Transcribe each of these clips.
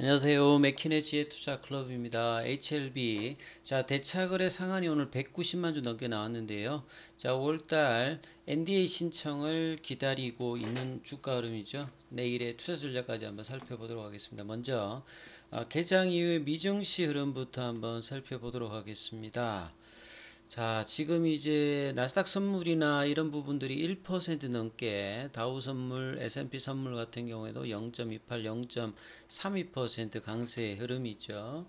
안녕하세요. 맥킨의 지혜 투자 클럽입니다. HLB. 자, 대차거래 상한이 오늘 190만 주 넘게 나왔는데요. 자, 월달 NDA 신청을 기다리고 있는 주가 흐름이죠. 내일의 투자 전략까지 한번 살펴보도록 하겠습니다. 먼저 아, 개장 이후의 미증시 흐름부터 한번 살펴보도록 하겠습니다. 자, 지금 이제 나스닥 선물이나 이런 부분들이 1% 넘게 다우 선물, S&P 선물 같은 경우에도 0.28, 0.32% 강세의 흐름이죠.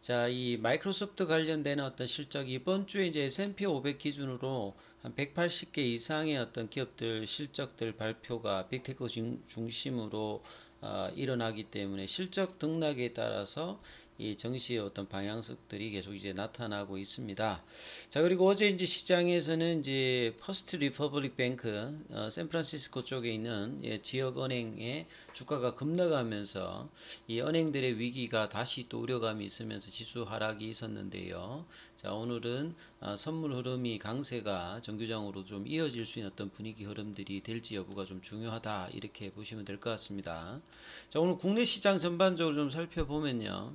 자, 이 마이크로소프트 관련된 어떤 실적이 이번 주에 이제 S&P 500 기준으로 한 180개 이상의 어떤 기업들 실적들 발표가 빅테크 중심으로 어, 일어나기 때문에 실적 등락에 따라서 이 정시의 어떤 방향성들이 계속 이제 나타나고 있습니다. 자 그리고 어제 이제 시장에서는 이제 퍼스트 리퍼블릭 뱅크 어, 샌프란시스코 쪽에 있는 예, 지역 은행의 주가가 급락하면서 이 은행들의 위기가 다시 또 우려감이 있으면서 지수 하락이 있었는데요. 자 오늘은 어, 선물 흐름이 강세가 정규장으로 좀 이어질 수 있는 어떤 분위기 흐름들이 될지 여부가 좀 중요하다 이렇게 보시면 될 것 같습니다. 자 오늘 국내 시장 전반적으로 좀 살펴보면요.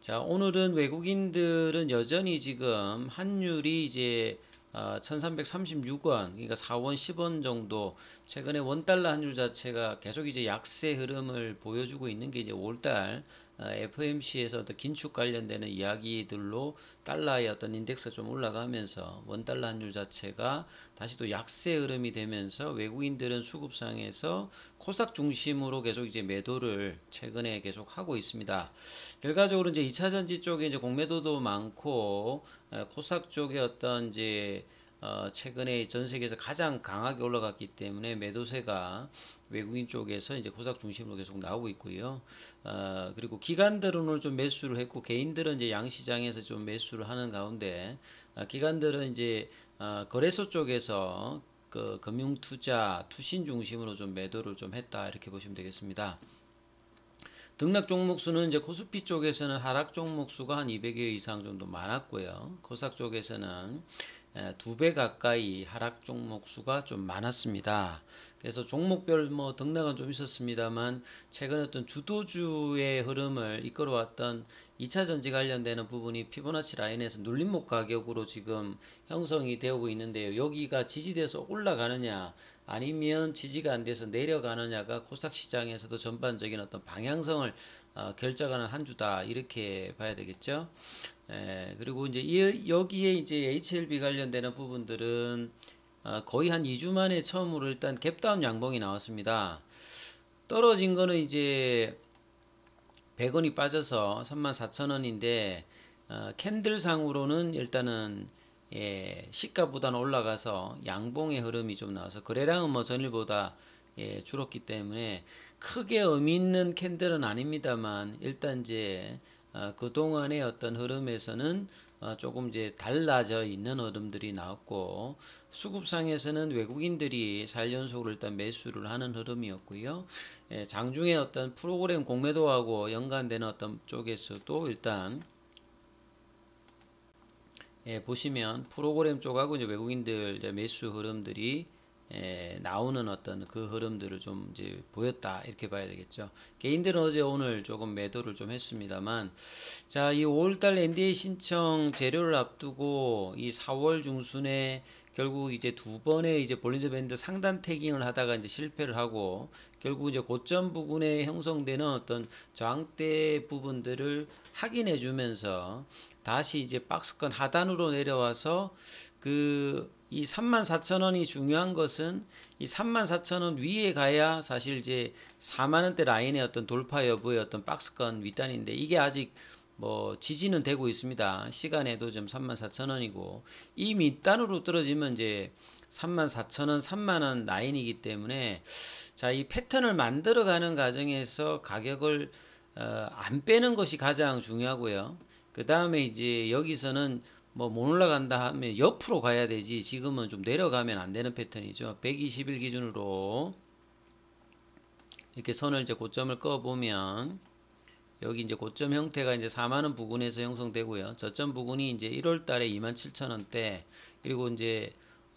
자 오늘은 외국인들은 여전히 지금 환율이 이제 1336원, 아, 그러니까 4원, 10원 정도, 최근에 원달러 환율 자체가 계속 이제 약세 흐름을 보여주고 있는 게 이제 올달 FMC에서 어 긴축 관련되는 이야기들로 달러의 어떤 인덱스가 좀 올라가면서 원달러 환율 자체가 다시 또 약세 흐름이 되면서 외국인들은 수급상에서 코스닥 중심으로 계속 이제 매도를 최근에 계속 하고 있습니다. 결과적으로 이제 2차전지 쪽에 이제 공매도도 많고 어, 코스닥 쪽에 어떤 이제 어, 최근에 전 세계에서 가장 강하게 올라갔기 때문에 매도세가 외국인 쪽에서 이제 코사 중심으로 계속 나오고 있고요. 어, 그리고 기관들은 좀 매수를 했고 개인들은 이제 양시장에서 좀 매수를 하는 가운데 어, 기관들은 이제 어, 거래소 쪽에서 그 금융투자, 투신 중심으로 좀 매도를 좀 했다 이렇게 보시면 되겠습니다. 등락 종목수는 이제 코스피 쪽에서는 하락 종목수가 한 200개 이상 정도 많았고요. 코삭 쪽에서는 예, 두배 가까이 하락 종목 수가 좀 많았습니다. 그래서 종목별 뭐 등락은 좀 있었습니다만 최근 어떤 주도주의 흐름을 이끌어왔던 2차 전지 관련되는 부분이 피보나치 라인에서 눌림목 가격으로 지금 형성이 되고 있는데요. 여기가 지지돼서 올라가느냐 아니면 지지가 안 돼서 내려가느냐가 코스닥 시장에서도 전반적인 어떤 방향성을 어, 결정하는 한 주다 이렇게 봐야 되겠죠. 에, 예, 그리고 이제 이, 여기에 이제 HLB 관련되는 부분들은 어, 거의 한 2주 만에 처음으로 일단 갭다운 양봉이 나왔습니다. 떨어진 거는 이제 100원이 빠져서 34,000원인데 어, 캔들상으로는 일단은 예, 시가보다는 올라가서 양봉의 흐름이 좀 나와서 거래량은 뭐 전일보다 예, 줄었기 때문에 크게 의미 있는 캔들은 아닙니다만 일단 이제 아, 그 동안의 어떤 흐름에서는 아, 조금 이제 달라져 있는 흐름들이 나왔고 수급상에서는 외국인들이 살연속으로 일단 매수를 하는 흐름이었고요. 예, 장중에 어떤 프로그램 공매도하고 연관되는 어떤 쪽에서도 일단 예, 보시면 프로그램 쪽하고 이제 외국인들 매수 흐름들이 에, 예, 나오는 어떤 그 흐름들을 좀 이제 보였다 이렇게 봐야 되겠죠. 개인들은 어제 오늘 조금 매도를 좀 했습니다만 자이 5월달 NDA 신청 재료를 앞두고 이 4월 중순에 결국 이제 두 번의 이제 볼린저 밴드 상단 태깅을 하다가 이제 실패를 하고 결국 이제 고점 부분에 형성되는 어떤 저항대 부분들을 확인해 주면서 다시 이제 박스권 하단으로 내려와서 그이 34,000원이 중요한 것은 이 34,000원 위에 가야 사실 이제 4만 원대 라인의 어떤 돌파 여부의 어떤 박스권 윗단인데 이게 아직 뭐 지지는 되고 있습니다. 시간에도 좀 34,000원이고 이 밑단으로 떨어지면 이제 34,000원, 3만원 라인이기 때문에 자, 이 패턴을 만들어 가는 과정에서 가격을 어, 안 빼는 것이 가장 중요하고요. 그 다음에 이제 여기서는 뭐못 올라간다 하면 옆으로 가야 되지 지금은 좀 내려가면 안 되는 패턴이죠 1 2 0일 기준으로 이렇게 선을 이제 고점을 꺼 보면 여기 이제 고점 형태가 이제 4만원 부근에서 형성되고요 저점 부근이 이제 1월달에 27,000원대 그리고 이제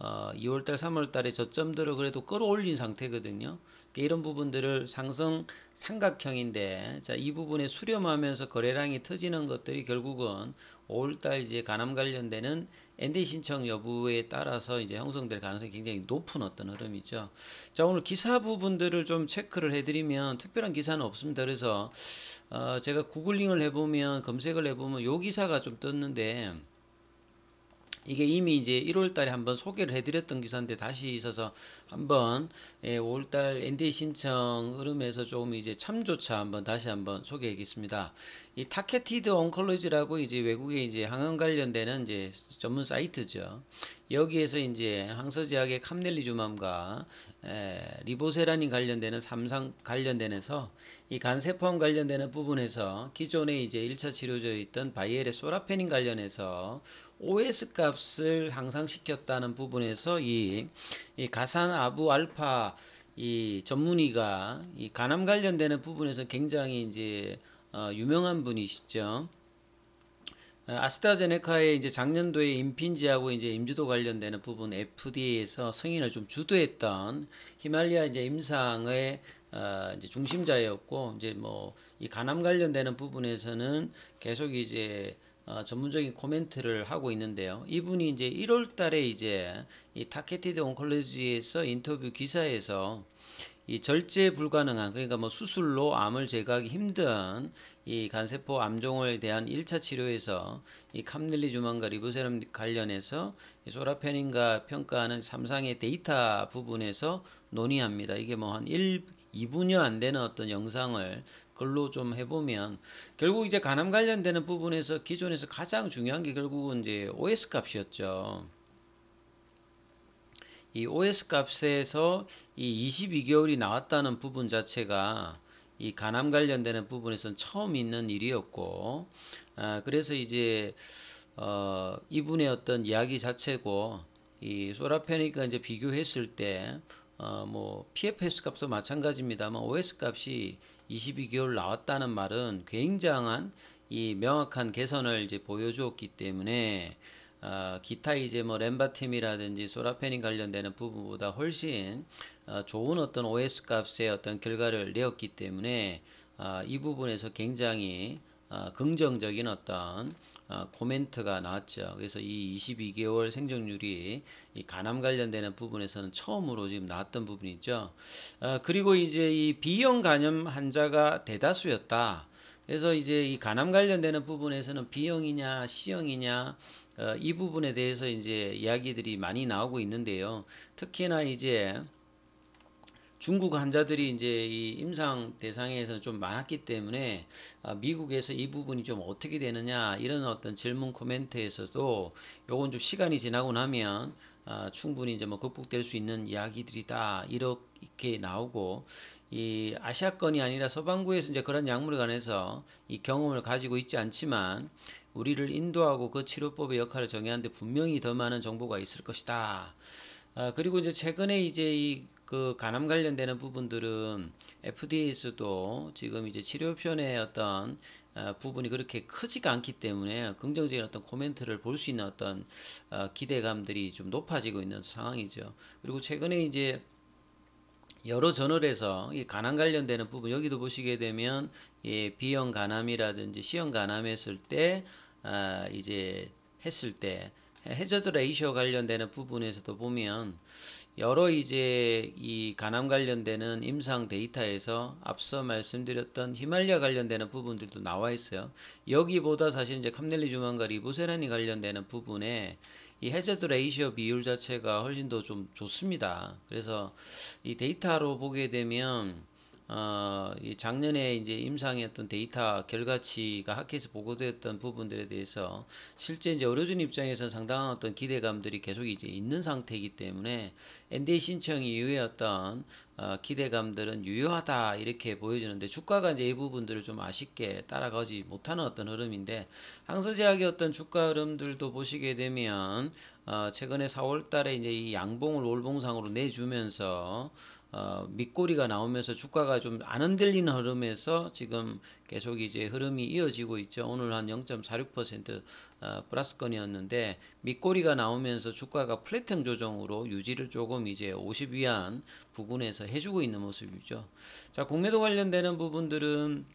어, 2월달, 3월달에 저점들을 그래도 끌어올린 상태거든요. 그러니까 이런 부분들을 상승 삼각형인데, 자, 이 부분에 수렴하면서 거래량이 터지는 것들이 결국은 5월달 이제 가남 관련되는 ND 신청 여부에 따라서 이제 형성될 가능성이 굉장히 높은 어떤 흐름이죠. 자, 오늘 기사 부분들을 좀 체크를 해드리면 특별한 기사는 없습니다. 그래서, 어, 제가 구글링을 해보면, 검색을 해보면 요 기사가 좀 떴는데, 이게 이미 이제 1월달에 한번 소개를 해드렸던 기사인데 다시 있어서 한번 예, 5월달 NDA 신청 흐름에서 조금 이제 참조차 한번 다시 한번 소개하겠습니다. 이 타켓티드 온컬로지라고 이제 외국의 이제 항암 관련되는 이제 전문 사이트죠. 여기에서 이제 항서제약의 캄넬리주맘과 리보세란이 관련되는 삼상 관련되면서 이 간세포암 관련되는 부분에서 기존에 이제 1차 치료제있던 바이엘의 소라페닌 관련해서 OS 값을 향상시켰다는 부분에서 이, 이 가산 아부 알파 이 전문의가 이 간암 관련되는 부분에서 굉장히 이제 어, 유명한 분이시죠. 어, 아스트라제네카의 이제 작년도에 임핀지하고 이제 임주도 관련되는 부분 FDA에서 승인을 좀 주도했던 히말리아 이제 임상의 어, 이제 중심자였고 이제 뭐 이 간암 관련되는 부분에서는 계속 이제 어, 전문적인 코멘트를 하고 있는데요. 이분이 이제 1월 달에 이제 이 타케티드 온콜로지에서 인터뷰 기사에서 이 절제 불가능한 그러니까 뭐 수술로 암을 제거하기 힘든 이 간세포 암종에 대한 1차 치료에서 이 캄닐리 주만과 리보세럼 관련해서 소라페닌과 평가하는 삼상의 데이터 부분에서 논의합니다. 이게 뭐 한 1, 2분여 안 되는 어떤 영상을 글로 좀 해보면 결국 이제 간암 관련되는 부분에서 기존에서 가장 중요한 게 결국은 이제 OS 값이었죠. 이 OS 값에서 이 22개월이 나왔다는 부분 자체가 이 간암 관련되는 부분에서는 처음 있는 일이었고 아, 그래서 이제 어, 이분의 어떤 이야기 자체고 이 소라페니까 이제 비교했을 때 어, 뭐 PFS 값도 마찬가지입니다만 OS 값이 22개월 나왔다는 말은 굉장한 이 명확한 개선을 이제 보여주었기 때문에 어, 기타 이제 뭐 램바팀이라든지 소라펜이 관련되는 부분보다 훨씬 어, 좋은 어떤 OS 값의 어떤 결과를 내었기 때문에 어, 이 부분에서 굉장히 어, 긍정적인 어떤 어, 코멘트가 나왔죠. 그래서 이 22개월 생존율이 이 간암 관련되는 부분에서는 처음으로 지금 나왔던 부분이죠. 어, 그리고 이제 이 B형 간염 환자가 대다수였다. 그래서 이제 이 간암 관련되는 부분에서는 B형이냐 C형이냐 어, 이 부분에 대해서 이제 이야기들이 많이 나오고 있는데요. 특히나 이제 중국 환자들이 이제 이 임상 대상에서는 좀 많았기 때문에 아, 미국에서 이 부분이 좀 어떻게 되느냐 이런 어떤 질문 코멘트에서도 요건 좀 시간이 지나고 나면 아, 충분히 이제 뭐 극복될 수 있는 이야기들이다 이렇게 나오고 이 아시아권이 아니라 서방구에서 이제 그런 약물에 관해서 이 경험을 가지고 있지 않지만 우리를 인도하고 그 치료법의 역할을 정의하는데 분명히 더 많은 정보가 있을 것이다. 아, 그리고 이제 최근에 이제 이 그 간암 관련되는 부분들은 FDA에서도 지금 이제 치료 옵션의 어떤 아, 부분이 그렇게 크지가 않기 때문에 긍정적인 어떤 코멘트를 볼 수 있는 어떤 아, 기대감들이 좀 높아지고 있는 상황이죠. 그리고 최근에 이제 여러 저널에서 이 간암 관련되는 부분 여기도 보시게 되면 예, B형 간암이라든지 C형 간암했을 때 아, 이제 했을 때 해저드 레이쇼 관련되는 부분에서도 보면 여러 이제 이 간암 관련되는 임상 데이터에서 앞서 말씀드렸던 히말리아 관련되는 부분들도 나와 있어요. 여기보다 사실 이제 캄넬리주만과 리보세란이 관련되는 부분에 이 해저드 레이시오 비율 자체가 훨씬 더 좀 좋습니다. 그래서 이 데이터로 보게 되면 어, 이 작년에 이제 임상했던 데이터 결과치가 학회에서 보고되었던 부분들에 대해서 실제 이제 의료진 입장에서는 상당한 어떤 기대감들이 계속 이제 있는 상태이기 때문에 NDA 신청 이후에 어떤 어, 기대감들은 유효하다 이렇게 보여지는데 주가가 이제 이 부분들을 좀 아쉽게 따라가지 못하는 어떤 흐름인데 항소제약의 어떤 주가 흐름들도 보시게 되면 어, 최근에 4월달에 이제 이 양봉을 월봉상으로 내주면서 어, 밑꼬리가 나오면서 주가가 좀 안 흔들리는 흐름에서 지금 계속 이제 흐름이 이어지고 있죠. 오늘 한 0.46% 어, 플러스건이었는데 밑꼬리가 나오면서 주가가 플랫형 조정으로 유지를 조금 이제 50위안 부근에서 해주고 있는 모습이죠. 자 공매도 관련되는 부분들은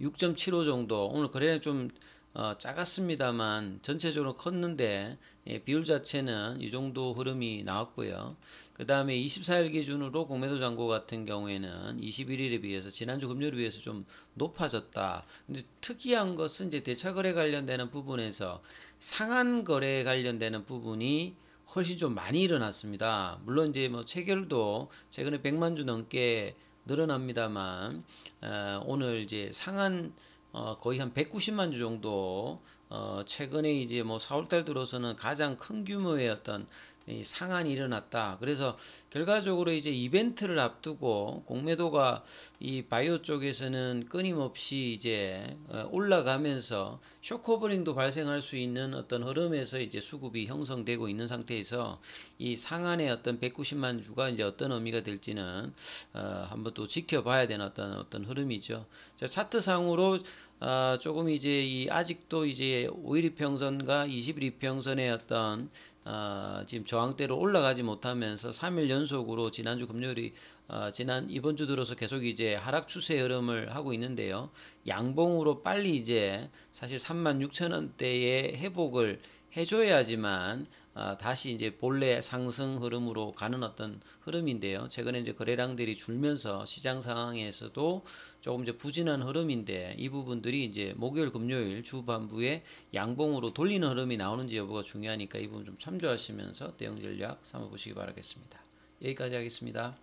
6.75 정도 오늘 거래량 좀 어, 작았습니다만 전체적으로 컸는데 예, 비율 자체는 이 정도 흐름이 나왔고요. 그 다음에 24일 기준으로 공매도 잔고 같은 경우에는 21일에 비해서 지난주 금요일에 비해서 좀 높아졌다. 근데 특이한 것은 이제 대차거래 관련되는 부분에서 상한 거래 관련되는 부분이 훨씬 좀 많이 일어났습니다. 물론 이제 뭐 체결도 최근에 100만 주 넘게 늘어납니다만 어, 오늘 이제 상한 어, 거의 한 190만 주 정도 어, 최근에 이제 뭐 4월달 들어서는 가장 큰 규모의 어떤 상한이 일어났다. 그래서 결과적으로 이제 이벤트를 앞두고 공매도가 이 바이오 쪽에서는 끊임없이 이제 어, 올라가면서 쇼커버링도 발생할 수 있는 어떤 흐름에서 이제 수급이 형성되고 있는 상태에서 이 상한의 어떤 190만 주가 이제 어떤 의미가 될지는 어 한번 또 지켜봐야 되는 어떤 어떤 흐름이죠. 자, 차트상으로 어 조금 이제 이 아직도 이제 5일 이평선과 20일 이평선의 어떤 어, 지금 저항대로 올라가지 못하면서 3일 연속으로 지난주 금요일이 어, 지난 이번 주 들어서 계속 이제 하락 추세 흐름을 하고 있는데요. 양봉으로 빨리 이제 사실 36,000원대의 회복을 해줘야지만 어, 다시 이제 본래 상승 흐름으로 가는 어떤 흐름인데요. 최근에 이제 거래량들이 줄면서 시장 상황에서도 조금 이제 부진한 흐름인데 이 부분들이 이제 목요일 금요일 주반부에 양봉으로 돌리는 흐름이 나오는지 여부가 중요하니까 이 부분 좀 참조하시면서 대응 전략 삼아 보시기 바라겠습니다. 여기까지 하겠습니다.